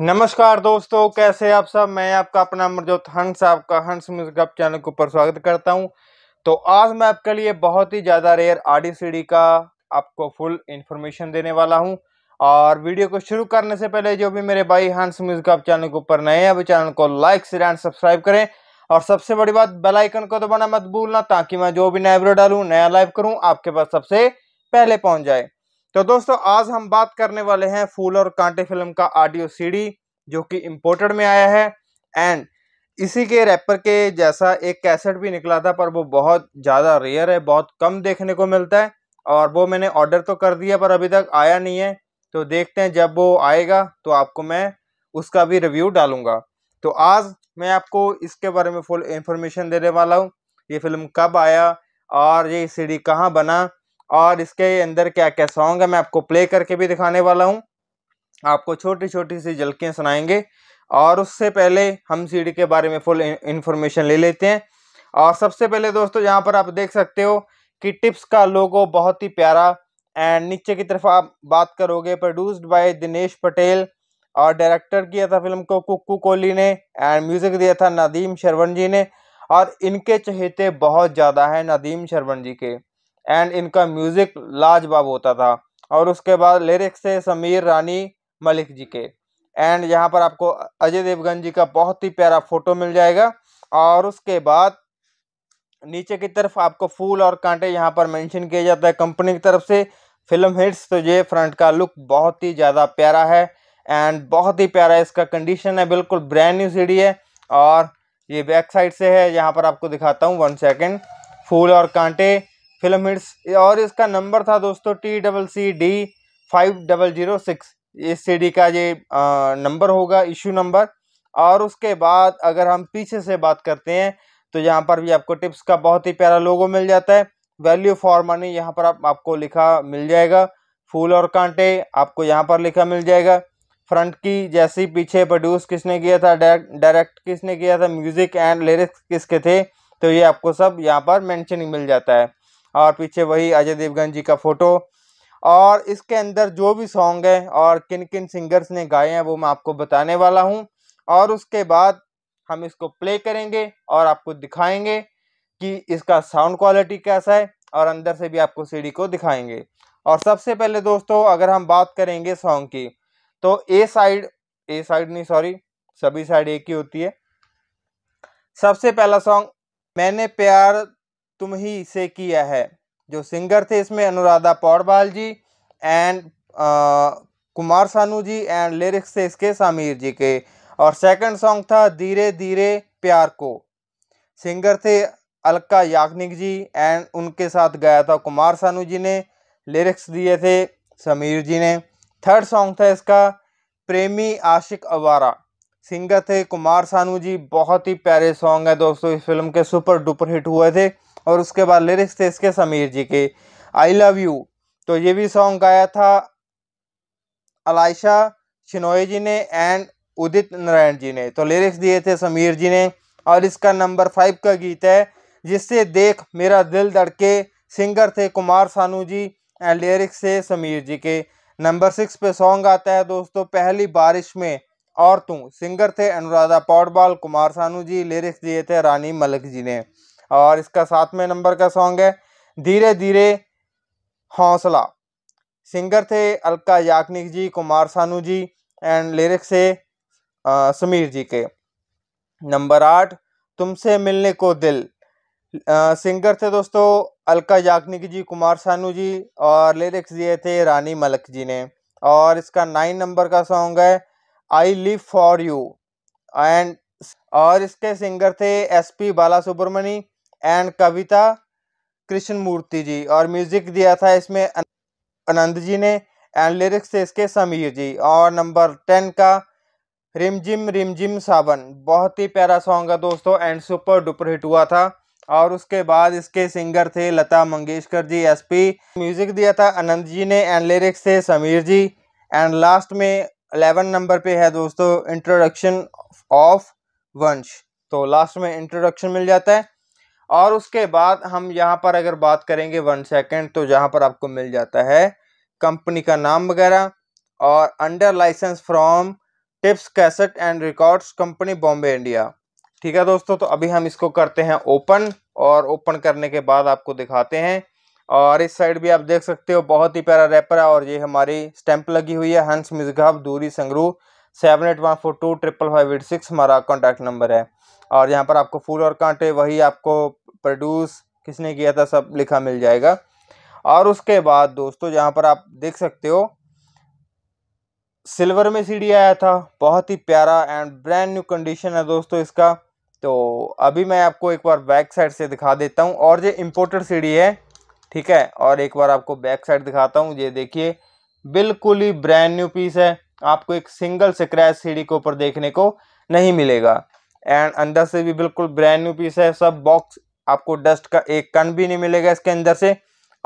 नमस्कार दोस्तों कैसे आप सब मैं आपका अपना अमरजोत हंस आपका हंस म्यूजिक अप चैनल के ऊपर स्वागत करता हूं तो आज मैं आपके लिए बहुत ही ज़्यादा रेयर आडी सीढ़ी का आपको फुल इन्फॉर्मेशन देने वाला हूं और वीडियो को शुरू करने से पहले जो भी मेरे भाई हंस म्यूजिक अप चैनल के ऊपर नए हैं वो चैनल को लाइक शेयर एंड सब्सक्राइब करें और सबसे बड़ी बात बेलाइकन को दबाना मत भूलना ताकि मैं जो भी नया वीडियो डालूँ नया लाइव करूँ आपके पास सबसे पहले पहुँच जाए तो दोस्तों आज हम बात करने वाले हैं फूल और कांटे फिल्म का ऑडियो सीडी जो कि इम्पोर्टेड में आया है एंड इसी के रैपर के जैसा एक कैसेट भी निकला था पर वो बहुत ज़्यादा रेयर है बहुत कम देखने को मिलता है और वो मैंने ऑर्डर तो कर दिया पर अभी तक आया नहीं है तो देखते हैं जब वो आएगा तो आपको मैं उसका भी रिव्यू डालूंगा तो आज मैं आपको इसके बारे में फुल इंफॉर्मेशन देने वाला हूँ ये फिल्म कब आया और ये सीडी कहाँ बना और इसके अंदर क्या क्या सॉन्ग है मैं आपको प्ले करके भी दिखाने वाला हूँ आपको छोटी छोटी सी झलकियाँ सुनाएंगे और उससे पहले हम सी के बारे में फुल इन्फॉर्मेशन ले लेते हैं और सबसे पहले दोस्तों यहाँ पर आप देख सकते हो कि टिप्स का लोगो बहुत ही प्यारा एंड नीचे की तरफ आप बात करोगे प्रोड्यूस्ड बाय दिनेश पटेल और डायरेक्टर किया था फिल्म को कुक्कू कोहली ने एंड म्यूज़िक दिया था नदीम शरवण जी ने और इनके चहेते बहुत ज़्यादा हैं नदीम शरवण जी के एंड इनका म्यूज़िक लाजवाब होता था और उसके बाद लिरिक्स थे समीर रानी मलिक जी के एंड यहाँ पर आपको अजय देवगन जी का बहुत ही प्यारा फोटो मिल जाएगा और उसके बाद नीचे की तरफ आपको फूल और कांटे यहाँ पर मेंशन किया जाता है कंपनी की तरफ से फिल्म हिट्स तो ये फ्रंट का लुक बहुत ही ज़्यादा प्यारा है एंड बहुत ही प्यारा इसका कंडीशन है बिल्कुल ब्रांड न्यू सीडी है और ये बैक साइड से है यहाँ पर आपको दिखाता हूँ वन सेकेंड फूल और कांटे फिल्म हिट्स और इसका नंबर था दोस्तों T double C D five double zero six इस सीडी का ये नंबर होगा इशू नंबर और उसके बाद अगर हम पीछे से बात करते हैं तो यहाँ पर भी आपको टिप्स का बहुत ही प्यारा लोगो मिल जाता है वैल्यू फॉर मनी यहाँ पर आप, आपको लिखा मिल जाएगा फूल और कांटे आपको यहाँ पर लिखा मिल जाएगा फ्रंट की जैसी पीछे प्रोड्यूस किसने किया था डायरेक्ट डायरेक्ट किसने किया था म्यूज़िक एंड लिरिक्स किसके थे तो ये आपको सब यहाँ पर मैंशनिंग मिल जाता है और पीछे वही अजय देवगन जी का फ़ोटो और इसके अंदर जो भी सॉन्ग है और किन किन सिंगर्स ने गाए हैं वो मैं आपको बताने वाला हूँ और उसके बाद हम इसको प्ले करेंगे और आपको दिखाएंगे कि इसका साउंड क्वालिटी कैसा है और अंदर से भी आपको सीडी को दिखाएंगे और सबसे पहले दोस्तों अगर हम बात करेंगे सॉन्ग की तो ए साइड ए साइड नहीं सॉरी सभी साइड एक ही होती है सबसे पहला सॉन्ग मैंने प्यार तुम ही से किया है जो सिंगर थे इसमें Anuradha Paudwal ji and Kumar Sanu ji and lyrics थे इसके सामीर जी के और सेकंड सॉन्ग था धीरे धीरे प्यार को सिंगर थे अलका याग्निक जी एंड उनके साथ गाया था कुमार सानू जी ने लिरिक्स दिए थे समीर जी ने थर्ड सॉन्ग था इसका प्रेमी आशिक अवारा सिंगर थे कुमार सानू जी बहुत ही प्यारे सॉन्ग है दोस्तों इस फिल्म के सुपर डुपर हिट हुए थे और उसके बाद लिरिक्स थे इसके समीर जी के आई लव यू तो ये भी सॉन्ग गाया था अलाइशा शिनोए जी ने एंड उदित नारायण जी ने तो लिरिक्स दिए थे समीर जी ने और इसका नंबर फाइव का गीत है जिससे देख मेरा दिल धड़के सिंगर थे कुमार सानू जी एंड लिरिक्स थे समीर जी के नंबर सिक्स पे सॉन्ग आता है दोस्तों पहली बारिश में और तू सिंगर थे अनुराधा पौडवाल कुमार सानू जी लिरिक्स दिए थे रानी मलिक जी ने और इसका सातवें नंबर का सॉन्ग है धीरे धीरे हौसला सिंगर थे अलका याग्निक जी कुमार सानू जी एंड लिरिक्स थे समीर जी के नंबर आठ तुमसे मिलने को दिल आ, सिंगर थे दोस्तों अलका याग्निक जी कुमार सानू जी और लिरिक्स दिए थे रानी मलक जी ने और इसका नाइन नंबर का सॉन्ग है I live for you and और इसके सिंगर थे एसपी बाला सुब्रमणी एंड कविता कृष्ण मूर्ति जी और म्यूजिक दिया था इसमें आनंद जी ने एंड लिरिक्स थे इसके समीर जी और नंबर टेन का रिमझिम रिमझिम साबन बहुत ही प्यारा सॉन्ग है दोस्तों एंड सुपर डुपर हिट हुआ था और उसके बाद इसके सिंगर थे लता मंगेशकर जी एसपी म्यूजिक दिया था आनंद जी ने एंड लिरिक्स थे समीर जी एंड लास्ट में अलेवन नंबर पे है दोस्तों इंट्रोडक्शन ऑफ वंश तो लास्ट में इंट्रोडक्शन मिल जाता है और उसके बाद हम यहाँ पर अगर बात करेंगे वन सेकेंड तो यहाँ पर आपको मिल जाता है कंपनी का नाम वगैरह और under license from Tips cassette and records company Bombay India ठीक है दोस्तों तो अभी हम इसको करते हैं ओपन और ओपन करने के बाद आपको दिखाते हैं और इस साइड भी आप देख सकते हो बहुत ही प्यारा रैपर है और ये हमारी स्टैंप लगी हुई है हंस मिजगहब दूरी संगरू seven eight one four two triple five eight six हमारा कॉन्टैक्ट नंबर है और यहाँ पर आपको फूल और कांटे वही आपको प्रोड्यूस किसने किया था सब लिखा मिल जाएगा और उसके बाद दोस्तों यहाँ पर आप देख सकते हो सिल्वर में सीडी आया था बहुत ही प्यारा एंड ब्रांड न्यू कंडीशन है दोस्तों इसका तो अभी मैं आपको एक बार बैक साइड से दिखा देता हूँ और ये इम्पोर्टेड सीडी है ठीक है और एक बार आपको बैक साइड दिखाता हूँ ये देखिए बिल्कुल ही ब्रांड न्यू पीस है आपको एक सिंगल स्क्रैच सीढ़ी के ऊपर देखने को नहीं मिलेगा एंड अंदर से भी बिल्कुल ब्रांड न्यू पीस है सब बॉक्स आपको डस्ट का एक कन भी नहीं मिलेगा इसके अंदर से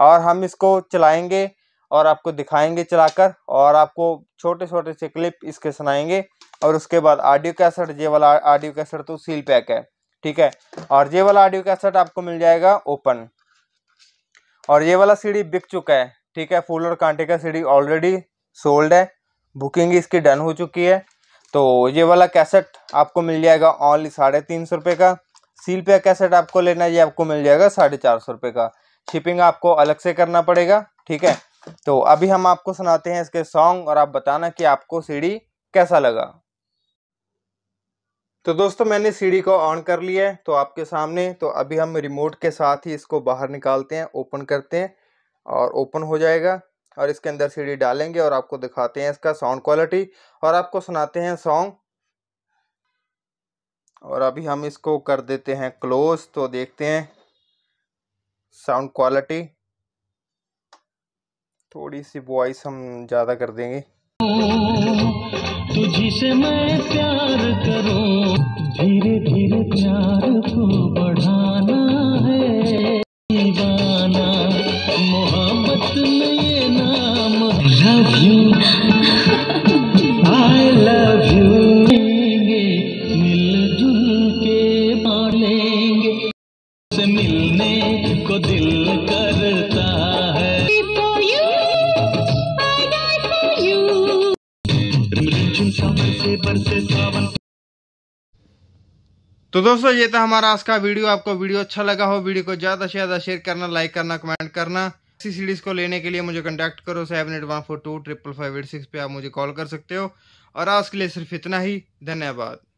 और हम इसको चलाएंगे और आपको दिखाएंगे चलाकर और आपको छोटे छोटे से क्लिप इसके सुनाएंगे और उसके बाद ऑडियो कैसेट जे वाला ऑडियो कैसेट तो सील पैक है ठीक है और ये वाला ऑडियो कैसेट आपको मिल जाएगा ओपन और ये वाला सीढ़ी बिक चुका है ठीक है फूल और कांटे का सीढ़ी ऑलरेडी सोल्ड है बुकिंग इसकी डन हो चुकी है तो ये वाला कैसेट आपको मिल जाएगा ऑनली साढ़े तीन सौ रुपये का सील पे कैसेट आपको लेना है ये आपको मिल जाएगा साढ़े चार सौ रुपये का शिपिंग आपको अलग से करना पड़ेगा ठीक है तो अभी हम आपको सुनाते हैं इसके सॉन्ग और आप बताना कि आपको सीढ़ी कैसा लगा तो दोस्तों मैंने सीढ़ी को ऑन कर लिया है तो आपके सामने तो अभी हम रिमोट के साथ ही इसको बाहर निकालते हैं ओपन करते हैं और ओपन हो जाएगा और इसके अंदर सीडी डालेंगे और आपको दिखाते हैं इसका साउंड क्वालिटी और आपको सुनाते हैं सॉन्ग और अभी हम इसको कर देते हैं क्लोज तो देखते हैं साउंड क्वालिटी थोड़ी सी वॉइस हम ज़्यादा कर देंगे तुझसे मैं प्यार करूं धीरे धीरे प्यार को बढ़ाना है तो दोस्तों ये था हमारा आज का वीडियो आपको वीडियो अच्छा लगा हो वीडियो को ज़्यादा से ज़्यादा शेयर करना लाइक करना कमेंट करना इसी सीरीज़ को लेने के लिए मुझे कॉन्टैक्ट करो seven eight one four two triple five eight six पर आप मुझे कॉल कर सकते हो और आज के लिए सिर्फ इतना ही धन्यवाद